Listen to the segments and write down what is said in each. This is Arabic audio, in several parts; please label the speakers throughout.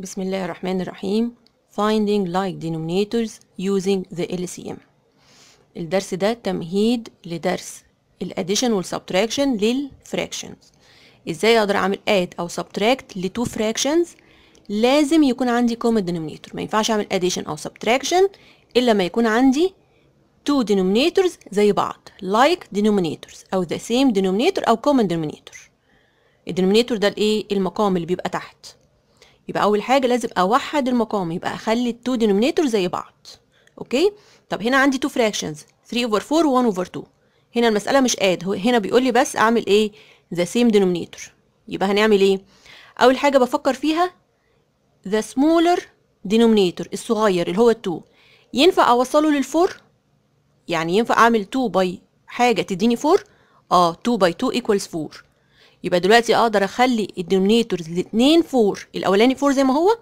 Speaker 1: بسم الله الرحمن الرحيم Finding like denominators using the LCM الدرس ده تمهيد لدرس الاديشن والسبتراكشن للفراكشنز ازاي اقدر اعمل اد او سبتراكت لتو فراكشنز لازم يكون عندي كومن دينومينيتور ما ينفعش اعمل اديشن او سبتراكشن الا ما يكون عندي تو دينومينيتورز زي بعض لايك like دينومينيتورز او ذا سيم دينومينيتور او كومن دينومينيتور الدينومينيتور ده الايه المقام اللي بيبقى تحت يبقى اول حاجه لازم اوحد المقام يبقى اخلي التو دينومينيتور زي بعض اوكي طب هنا عندي تو فراكشنز 3 اوفر 4 و 1 اوفر 2 هنا المساله مش اد هنا بيقول لي بس اعمل ايه ذا سيم دينومينيتور يبقى هنعمل ايه اول حاجه بفكر فيها ذا سمولر دينومينيتور الصغير اللي هو 2 ينفع اوصله لل4 يعني ينفع اعمل 2 باي حاجه تديني 4 اه 2 باي 2 ايكوالز 4 يبقى دلوقتي اقدر اخلي الدومينيتورز الاثنين فور الاولاني فور زي ما هو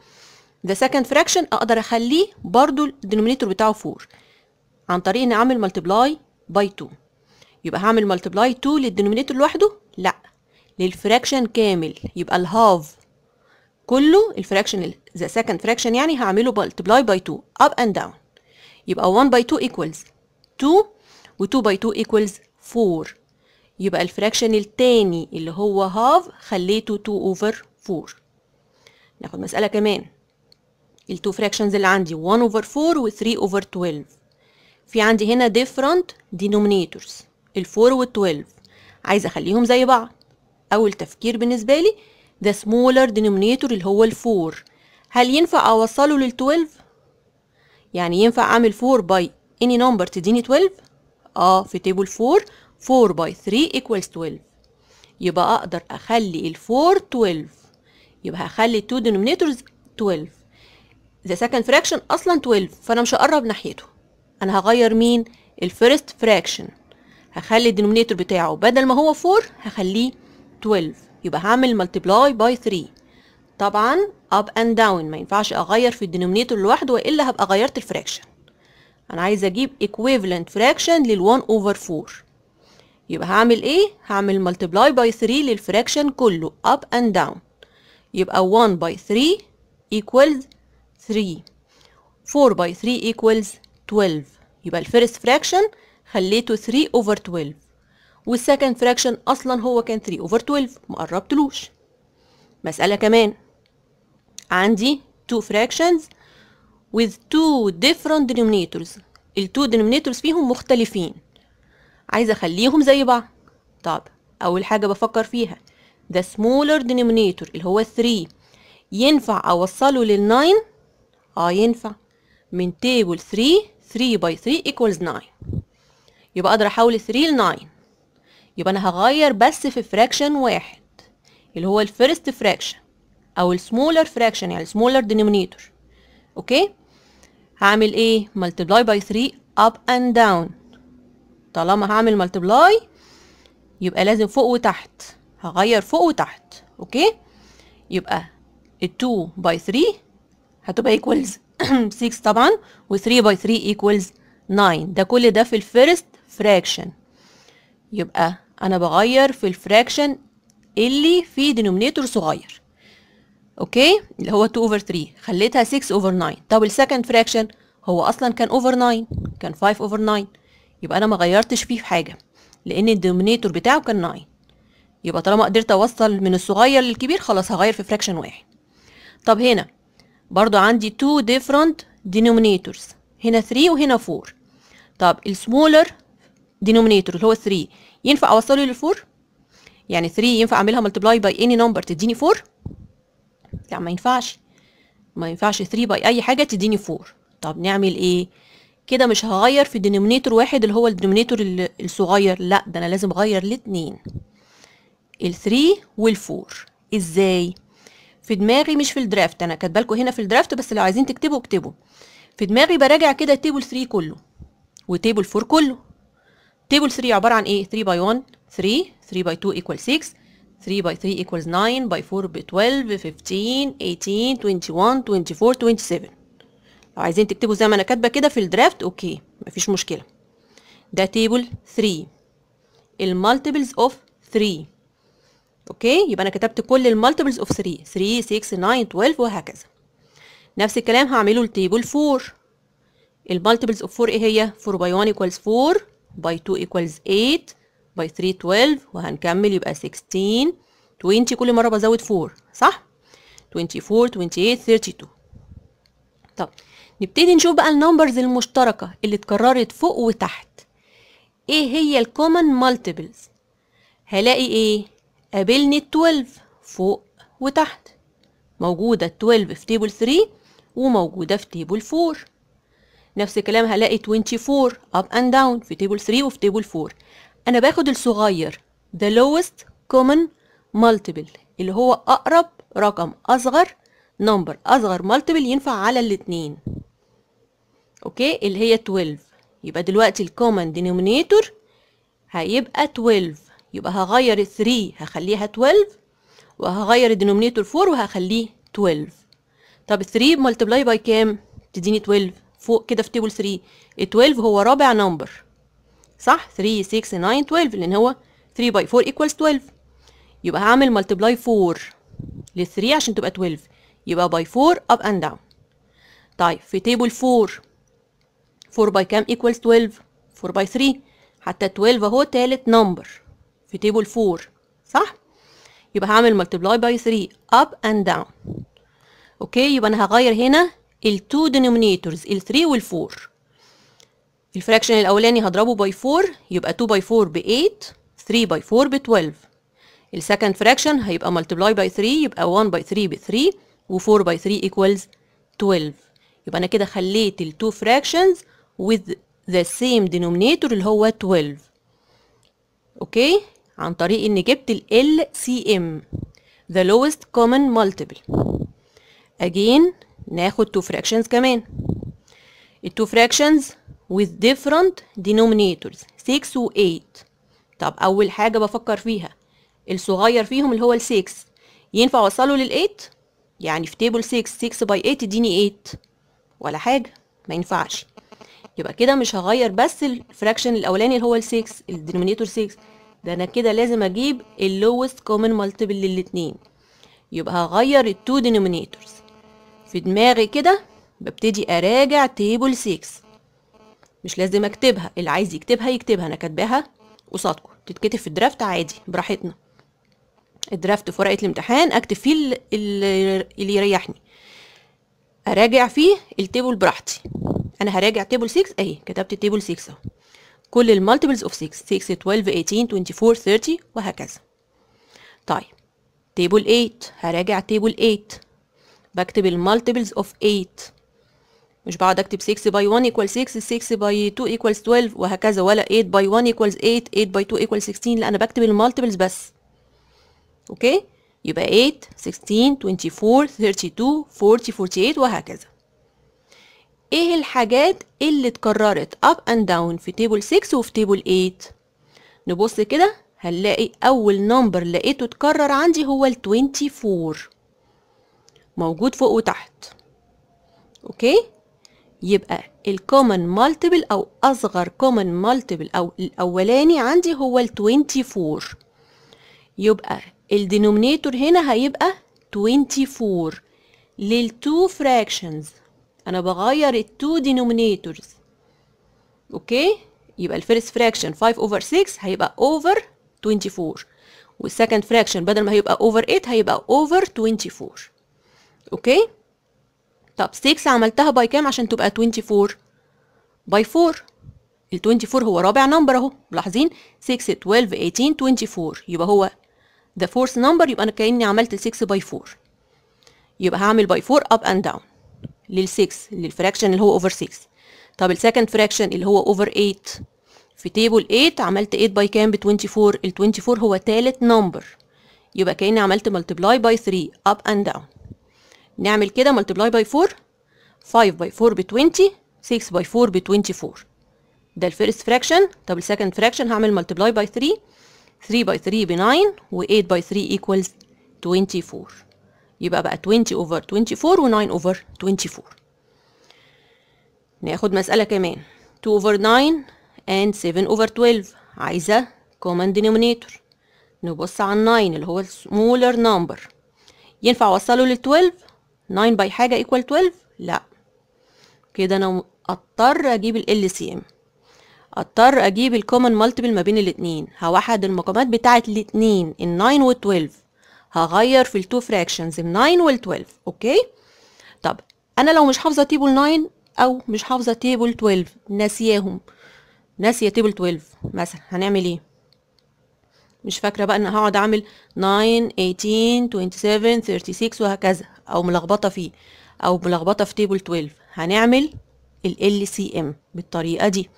Speaker 1: ذا سكند فراكشن اقدر اخليه برضو الدومينيتور بتاعه فور عن طريق اني اعمل ملتبلاي باي 2 يبقى هعمل ملتبلاي 2 للدومينيتور لوحده لا للفراكشن كامل يبقى الهاف كله الفراكشن ذا سكند فراكشن يعني هعمله ملتبلاي باي 2 اب اند داون يبقى 1 باي 2 ايكوالز 2 و 2 باي 2 ايكوالز 4 يبقى الفراكشن التاني اللي هو هاف خليته 2 اوفر 4 ناخد مسألة كمان التو فراكشنز اللي عندي 1 اوفر 4 و 3 اوفر 12 في عندي هنا different denominators 4 وال12 عايزة اخليهم زي بعض اول تفكير بالنسبة لي ده smaller denominator اللي هو ال 4 هل ينفع اوصله لل12 يعني ينفع اعمل 4 باي any number تديني 12 اه في تيبل 4 4 باي 3 equals 12 يبقى اقدر اخلي ال 4 12 يبقى هخلي 2 denominators 12 the second fraction اصلا 12 فانا مش هقرب ناحيته انا هغير مين ال first fraction هخلي الدينومينيتور بتاعه بدل ما هو 4 هخليه 12 يبقى هعمل multiply by 3 طبعا up and down ما ينفعش اغير في الدينومينيتور لوحده والا هبقى غيرت الفراكشن انا عايز اجيب equivalent fraction لل1 over 4 يبقى هعمل ايه هعمل multiply by 3 للفراكشن كله up and down يبقى 1 by 3 equals 3 4 by 3 equals 12 يبقى الفيرست فراكشن خليته 3 over 12 والسكند فراكشن اصلا هو كان 3 over 12 مقربتلوش مسألة كمان عندي two fractions with two different denominators ال two denominators فيهم مختلفين عايزه اخليهم زي بعض طب اول حاجه بفكر فيها ده سمولر دينومينيتور اللي هو 3 ينفع اوصله لل 9 اه ينفع من تيبل 3 3 باي 3 ايكوالز 9 يبقى اقدر احول 3 ل 9 يبقى انا هغير بس في فراكشن واحد اللي هو الفيرست فراكشن او السمولر فراكشن يعني السمولر دينومينيتور اوكي هعمل ايه ملتبلاي باي 3 اب اند داون طالما هعمل ملتبلاي يبقى لازم فوق وتحت هغير فوق وتحت اوكي يبقى ال 2 باي 3 هتبقى ايكوالز 6 طبعا و 3 باي 3 ايكوالز 9 ده كل ده في الفيرست فراكشن يبقى انا بغير في الفراكشن اللي فيه دينومينيتور صغير اوكي اللي هو 2 اوفر 3 خليتها 6 اوفر 9 طب السكند فراكشن هو اصلا كان اوفر 9 كان 5 اوفر 9 يبقى انا ما غيرتش فيه في حاجه لان الدومينيتور بتاعه كان 9 يبقى طالما قدرت اوصل من الصغير للكبير خلاص هغير في فراكشن واحد طب هنا برضو عندي تو ديفرنت دينومينيتورز هنا 3 وهنا 4 طب السمولر دينومينيتور اللي هو 3 ينفع اوصله لل 4 يعني 3 ينفع اعملها ملتبلاي باي اني نمبر تديني 4 لا ما ينفعش ما ينفعش 3 باي اي حاجه تديني 4 طب نعمل ايه كده مش هغير في دينومينيتور واحد اللي هو الدينومينيتور الصغير لا ده انا لازم اغير الاتنين الثري والفور ازاي في دماغي مش في الدرافت انا لكم هنا في الدرافت بس لو عايزين تكتبوا اكتبوا في دماغي براجع كده تيبل 3 كله وتيبل 4 كله تيبل 3 عباره عن ايه 3 باي 1 3 3 باي 2 ايكوال 6 3 by 3 ايكوال 9 by 4 ب 12 15 18 21 24 27 لو عايزين تكتبوا زي ما انا كاتبه كده في الدرافت اوكي مفيش مشكله ده تيبل 3 المالتيبلز اوف 3 اوكي يبقى انا كتبت كل المالتيبلز اوف 3 3 6 9 12 وهكذا نفس الكلام هعمله لتيبل 4 المالتيبلز اوف 4 ايه هي 4 باي 1 ايكوالز 4 باي 2 ايكوالز 8 باي 3 12 وهنكمل يبقى 16 20 كل مره بزود 4 صح 24 28 32 طب نبتدي نشوف بقى النمبرز المشتركة اللي اتكررت فوق وتحت ايه هي الكومن مالتيبلز هلاقي ايه قابلني 12 فوق وتحت موجودة 12 في تيبل 3 وموجودة في تيبل 4 نفس الكلام هلاقي 24 up and down في تيبل 3 وفي تيبل 4 انا باخد الصغير the lowest common multiple اللي هو اقرب رقم اصغر نمبر اصغر مالتيبل ينفع على الاتنين اوكي اللي هي 12 يبقى دلوقتي الكومن دينومينيتور هيبقى 12 يبقى هغير 3 هخليها 12 وهغير الدينومينيتور 4 وهخليه 12 طب 3 ملتبلاي باي كام تديني 12 فوق كده في تيبل 3 12 هو رابع نمبر صح 3 6 9 12 لان هو 3 باي 4 ايكوالز 12 يبقى هعمل ملتبلاي 4 لل 3 عشان تبقى 12 يبقى باي 4 اب اند داون طيب في تيبل 4 4 باي كام equals 12 4 باي 3 حتى 12 اهو تالت نمبر في تيبل 4 صح يبقى هعمل ملتبلاي باي 3 اب اند داون اوكي يبقى انا هغير هنا ال 2 denominators ال3 وال4 الفراكشن الاولاني هضربه باي 4 يبقى 2 باي 4 ب 8 3 باي 4 ب 12 السكند فراكشن هيبقى ملتبلاي باي 3 يبقى 1 باي 3 ب 3 و4 باي 3 equals 12 يبقى انا كده خليت ال2 fractions with the same denominator اللي هو 12 اوكي عن طريق ان جبت ال LCM the lowest common multiple again ناخد two fractions كمان ال two fractions with different denominators 6 و 8 طب اول حاجة بفكر فيها الصغير فيهم اللي هو ال 6 ينفع اوصله لل 8 يعني في table 6 6 by 8 اديني 8 ولا حاجة ما ينفعش يبقى كده مش هغير بس الفراكشن الاولاني اللي هو ال 6 الدينومينيتور 6 ده انا كده لازم اجيب اللوست كومن مالتيبل للاتنين يبقى هغير التو دينومينيتورز في دماغي كده ببتدي اراجع تيبل 6 مش لازم اكتبها اللي عايز يكتبها يكتبها انا كاتباها قصادكم تتكتب في الدرافت عادي براحتنا الدرافت في ورقه الامتحان اكتب فيه اللي يريحني اراجع فيه التيبل براحتي انا هراجع تيبل 6 اهي كتبت تيبل 6 اهو كل المالتيبلز اوف 6 6 12 18 24 30 وهكذا طيب تيبل 8 هراجع تيبل 8 بكتب المالتيبلز اوف 8 مش بقعد اكتب 6 باي 1 ايكوال 6 6 باي 2 ايكوال 12 وهكذا ولا 8 باي 1 ايكوال 8 8 باي 2 ايكوال 16 لا انا بكتب المالتيبلز بس اوكي يبقى 8 16 24 32 40 48 وهكذا ايه الحاجات اللي اتكررت اب اند داون في تيبل 6 وفي تيبل 8 نبص كده هنلاقي اول نمبر لقيته اتكرر عندي هو ال 24 موجود فوق وتحت اوكي يبقى الكومن مالتيبل او اصغر كومن مالتيبل او الاولاني عندي هو ال 24 يبقى الدينومينيتور هنا هيبقى 24 للتو فراكشنز انا بغير التو denominators اوكي يبقى الفيرست فراكشن 5 اوفر 6 هيبقى اوفر 24 والسكند فراكشن بدل ما هيبقى اوفر 8 هيبقى اوفر 24 اوكي طب 6 عملتها باي كام عشان تبقى 24 باي 4 ال 24 هو رابع نمبر اهو ملاحظين 6 12 18 24 يبقى هو ذا فورث نمبر يبقى انا كاني عملت 6 باي 4 يبقى هعمل باي 4 اب اند داون لل6 للفراكشن اللي هو اوفر 6 طب السكند فراكشن اللي هو اوفر 8 في تيبل 8 عملت 8 باي كام ب 24 ال 24 هو تالت نمبر يبقى كاني عملت ملتبلاي باي 3 اب اند داون نعمل كده ملتبلاي باي 4 5 باي 4 ب 20 6 باي 4 ب 24 ده الفيرست فراكشن طب السكند فراكشن هعمل ملتبلاي باي 3 3 باي 3 ب 9 و 8 باي 3 ايكوالز 24 يبقى بقى 20 over 24 و9 over 24 ناخد مسألة كمان 2 over 9 and 7 over 12 عايزة common denominator نبص على 9 اللي هو smaller number ينفع وصله لل 12 9 by حاجة equal 12 لا كده انا اضطر اجيب ال LCM اضطر اجيب الكومن مالتيبل ما بين الاتنين هوحد المقامات بتاعت الاتنين ال9 وال12 هغير في التو فراكشنز ال 9 وال 12 اوكي طب انا لو مش حافظه تيبل 9 او مش حافظه تيبل 12 ناسياهم ناسيه تيبل 12 مثلا هنعمل ايه مش فاكره بقى ان هقعد اعمل 9 18 27 36 وهكذا او ملخبطه فيه او ملخبطه في تيبل 12 هنعمل ال LCM بالطريقه دي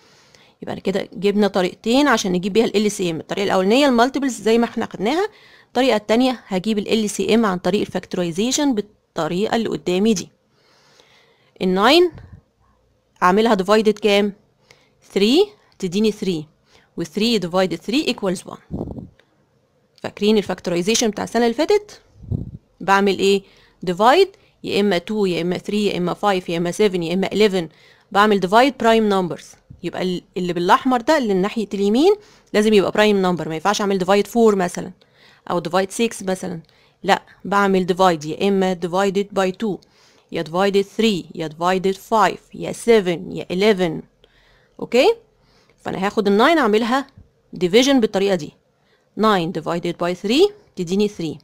Speaker 1: يبقى كده جبنا طريقتين عشان نجيب بيها ال LCM الطريقه الاولانيه المالتيبلز زي ما احنا خدناها الطريقة التانية هجيب ال LCM عن طريق الفاكتورايزيشن بالطريقة اللي قدامي دي ال 9 اعملها divided كام 3 تديني 3 و 3 divided 3 equals 1 فاكرين الفاكتورايزيشن بتاع السنة اللي فاتت بعمل ايه divide يا اما 2 يا اما 3 يا اما 5 يا اما 7 يا اما 11 بعمل divide prime numbers يبقى اللي بالاحمر ده اللي ناحيه اليمين لازم يبقى prime number ما ينفعش اعمل divide 4 مثلا او ديفايد 6 مثلا لا بعمل ديفايد يا اما ديفايدد باي 2 يا ديفايدد 3 يا ديفايدد 5 يا 7 يا 11 اوكي فانا هاخد ال9 اعملها ديفيجن بالطريقه دي 9 ديفايدد باي 3 تديني 3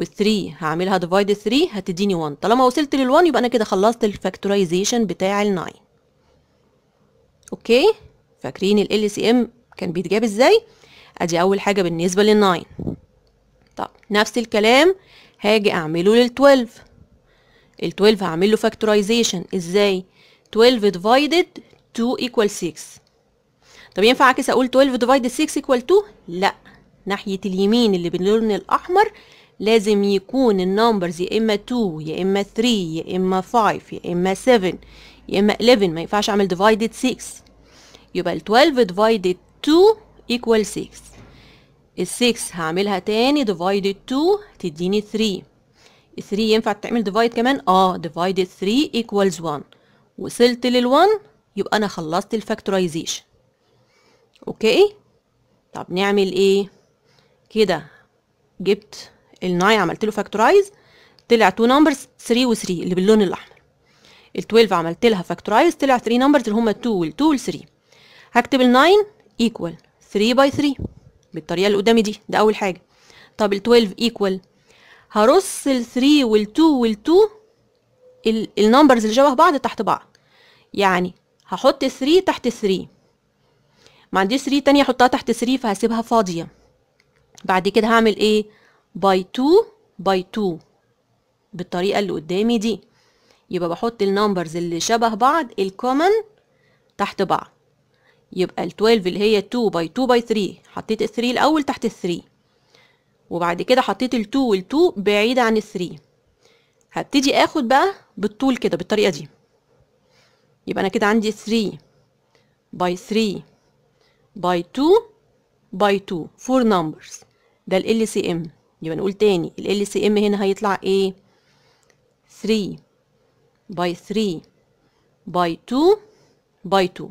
Speaker 1: وال3 هعملها ديفايد 3 هتديني 1 طالما وصلت لل1 يبقى انا كده خلصت الفاكتورايزيشن بتاع ال9 اوكي فاكرين ال LCM كان بيتجاب ازاي ادي اول حاجه بالنسبه لل9 طب نفس الكلام هاجي اعمله لل 12 ال 12 هعمل له فاكتورايزيشن ازاي 12 ديفايدد 2 ايكوال 6 طب ينفع اعكس اقول 12 ديفايدد 6 ايكوال 2 لا ناحيه اليمين اللي باللون الاحمر لازم يكون النمبرز يا اما 2 يا اما 3 يا اما 5 يا اما 7 يا اما 11 ما ينفعش اعمل ديفايدد 6 يبقى ال 12 ديفايدد 2 equal 6 ال 6 هعملها تاني divided 2 تديني 3 3 ينفع تعمل divide كمان اه divided 3 equals 1 وصلت لل1 يبقى انا خلصت الفاكتورايزيشن اوكي طب نعمل ايه كده جبت ال9 عملت له فاكتورايز طلع 2 نمبرز 3 و3 اللي باللون الاحمر ال12 عملت لها فاكتورايز طلع 3 نمبرز اللي هما ال2 وال2 وال3 هكتب ال9 ايكوال 3 باي 3 بالطريقه اللي قدامي دي ده اول حاجه طب ال 12 equal هرص ال 3 وال 2 وال 2 النمبرز اللي شبه بعض تحت بعض يعني هحط 3 تحت 3 ما عندي 3 تانية احطها تحت 3 فهسيبها فاضيه بعد كده هعمل ايه باي 2 باي 2 بالطريقه اللي قدامي دي يبقى بحط النمبرز اللي شبه بعض الكومن تحت بعض يبقى ال 12 اللي هي 2 باي 2 باي 3 حطيت ال 3 الاول تحت ال 3 وبعد كده حطيت ال 2 وال 2 بعيد عن ال 3 هبتدي اخد بقى بالطول كده بالطريقه دي يبقى انا كده عندي 3 باي 3 باي 2 باي 2 4 نمبرز ده ال LCM يبقى نقول تاني ال LCM هنا هيطلع ايه 3 باي 3 باي 2 باي 2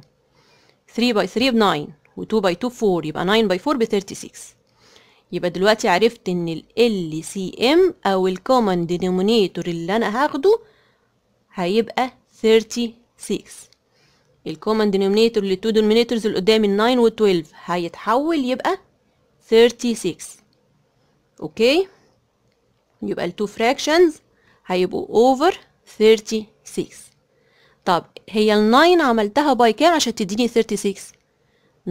Speaker 1: 3 باي 3 ب 9 و2 باي 2 ب 4 يبقى 9 باي 4 ب 36 يبقى دلوقتي عرفت ان ال LCM ام او الكومن دينومينيتور اللي انا هاخده هيبقى 36 الكومن اللي للتو دينومينيتورز اللي قدام ال 9 و 12 هيتحول يبقى 36 اوكي يبقى ال التو fractions هيبقوا over 36 طب هي ال 9 عملتها باي كام عشان تديني 36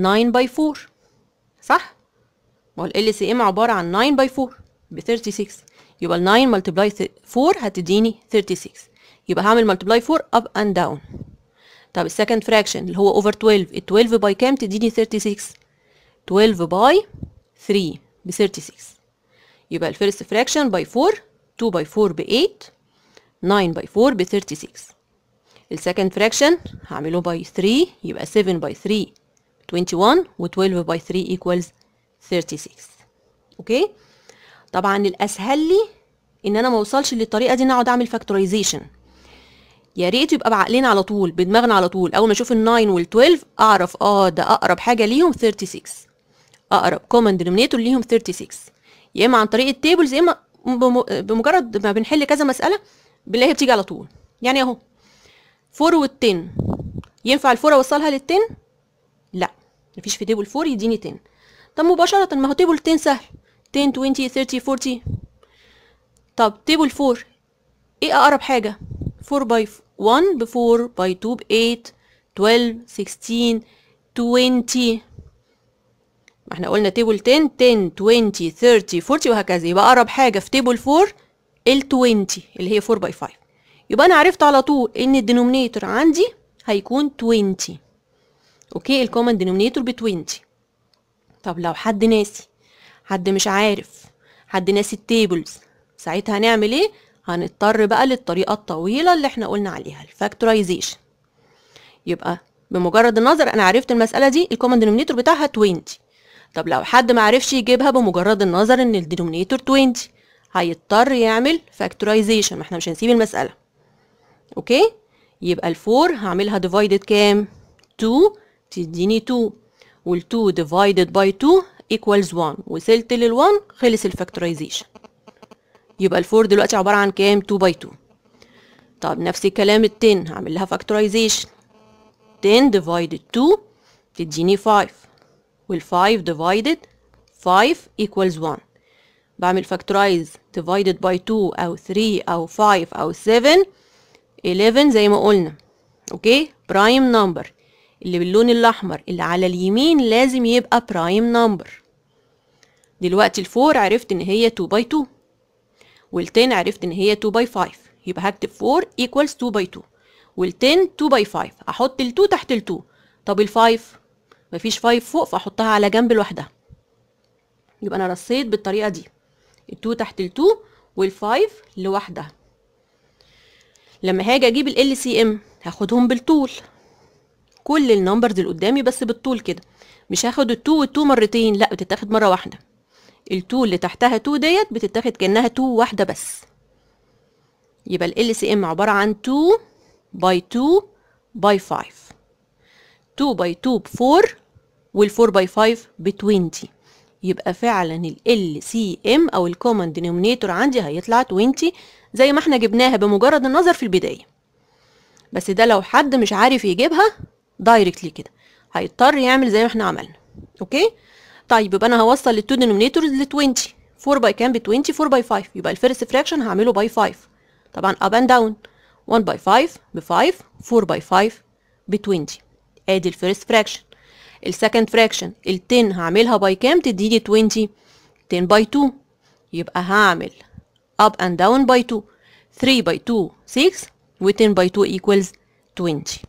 Speaker 1: 9 باي 4 صح ما هو ال سي ام عباره عن 9 باي 4 ب 36 يبقى ال 9 ملتبلاي 4 هتديني 36 يبقى هعمل ملتبلاي 4 اب اند داون طب السكند فراكشن اللي هو اوفر 12 ال 12 باي كام تديني 36 12 باي 3 ب 36 يبقى الفيرست فراكشن باي 4 2 باي 4 ب 8 9 باي 4 ب 36 السكند فراكشن هعمله باي 3 يبقى 7 باي 3 21 و12 باي 3 equals 36 اوكي طبعا الاسهل لي ان انا ما اوصلش للطريقه دي ان اقعد اعمل فاكتورايزيشن يا ريت يبقى بعقلنا على طول بدماغنا على طول اول ما اشوف ال9 وال12 اعرف اه ده اقرب حاجه ليهم 36 اقرب كومن دينومينيتور ليهم 36 يا اما عن طريق التيبلز يا اما بمجرد ما بنحل كذا مساله بنلاقيها بتيجي على طول يعني اهو فور والتن ينفع الفور اوصلها للتن لا مفيش في تيبل فور يديني تن طب مباشرة ما هو تيبل تن سهل تن توينتي ثيرتي فورتي طب تيبل فور ايه اقرب حاجة فور باي 1 بفور باي 2 بإيت 12 16 20 ما احنا قلنا تيبل 10 10 20 30 40 وهكذا يبقى اقرب حاجه في تيبل 4 ال 20 اللي هي 4 باي 5 يبقى انا عرفت على طول ان الدينومينيتور عندي هيكون 20 اوكي الكومن دينومينيتور ب 20 طب لو حد ناسي حد مش عارف حد ناسي التيبلز ساعتها هنعمل ايه هنضطر بقى للطريقه الطويله اللي احنا قلنا عليها الفاكتورايزيشن يبقى بمجرد النظر انا عرفت المساله دي الكومن دينومينيتور بتاعها 20 طب لو حد ما عرفش يجيبها بمجرد النظر ان الدينومينيتور 20 هيضطر يعمل فاكتورايزيشن ما احنا مش هنسيب المساله اوكي يبقى الفور هعملها ديفايدد كام 2 تديني 2 وال2 ديفايدد باي 2 ايكوالز 1 وصلت لل1 خلص الفاكتورايزيشن يبقى الفور دلوقتي عباره عن كام 2 باي 2 طب نفس الكلام ال10 هعمل لها فاكتورايزيشن 10 ديفايدد 2 تديني 5 وال5 ديفايدد 5 equals 1 بعمل فاكتورايز ديفايدد باي 2 او 3 او 5 او 7 11 زي ما قلنا اوكي برايم نمبر اللي باللون الاحمر اللي على اليمين لازم يبقى برايم نمبر دلوقتي الفور عرفت ان هي 2 باي 2 وال10 عرفت ان هي 2 باي 5 يبقى هكتب 4 equals 2 باي 2 وال10 2 باي 5 احط ال2 تحت ال2 طب ال5 مفيش 5 فوق فاحطها على جنب لوحدها يبقى انا رصيت بالطريقه دي ال2 تحت ال2 وال5 لوحدها لما هاجي اجيب ال سي ام هاخدهم بالطول كل النمبرز اللي قدامي بس بالطول كده مش هاخد ال2 وال2 مرتين لا بتتاخد مره واحده ال2 اللي تحتها 2 ديت بتتاخد كانها 2 واحده بس يبقى ال سي ام عباره عن 2 باي 2 باي 5 2 باي 2 ب 4 وال4 باي 5 ب 20 يبقى فعلا ال سي ام او الكومن دينومينيتور عندي هيطلع 20 زي ما احنا جبناها بمجرد النظر في البداية بس ده لو حد مش عارف يجيبها دايركتلي كده هيضطر يعمل زي ما احنا عملنا اوكي طيب يبقى انا هوصل للتو دينومينيتورز ل 20 4 باي كام ب 20 4 باي 5 يبقى الفيرست فراكشن هعمله باي 5 طبعا اب اند داون 1 باي 5 ب 5 4 باي 5 ب 20 ادي الفيرست فراكشن السكند فراكشن ال 10 هعملها باي كام تديني 20 10 باي 2 يبقى هعمل up and down by 2 3 by 2 6 within by 2 equals 20